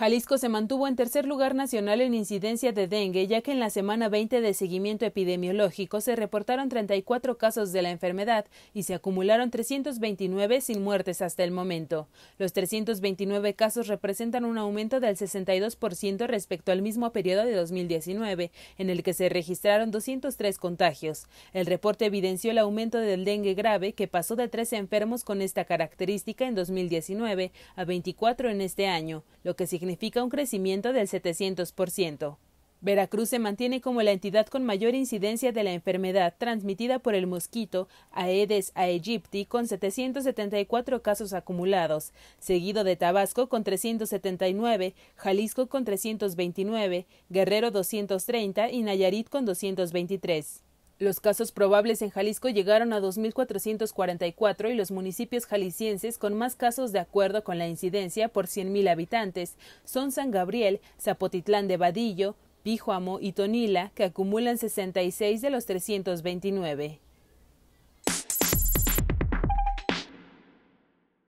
Jalisco se mantuvo en tercer lugar nacional en incidencia de dengue, ya que en la semana 20 de seguimiento epidemiológico se reportaron 34 casos de la enfermedad y se acumularon 329 sin muertes hasta el momento. Los 329 casos representan un aumento del 62% respecto al mismo periodo de 2019, en el que se registraron 203 contagios. El reporte evidenció el aumento del dengue grave, que pasó de 13 enfermos con esta característica en 2019 a 24 en este año, lo que significa significa un crecimiento del 700%. Veracruz se mantiene como la entidad con mayor incidencia de la enfermedad transmitida por el mosquito Aedes aegypti con 774 casos acumulados, seguido de Tabasco con 379, Jalisco con 329, Guerrero 230 y Nayarit con 223. Los casos probables en Jalisco llegaron a 2.444 y los municipios jaliscienses con más casos de acuerdo con la incidencia por 100.000 habitantes son San Gabriel, Zapotitlán de Badillo, Pijuamo y Tonila, que acumulan 66 de los 329.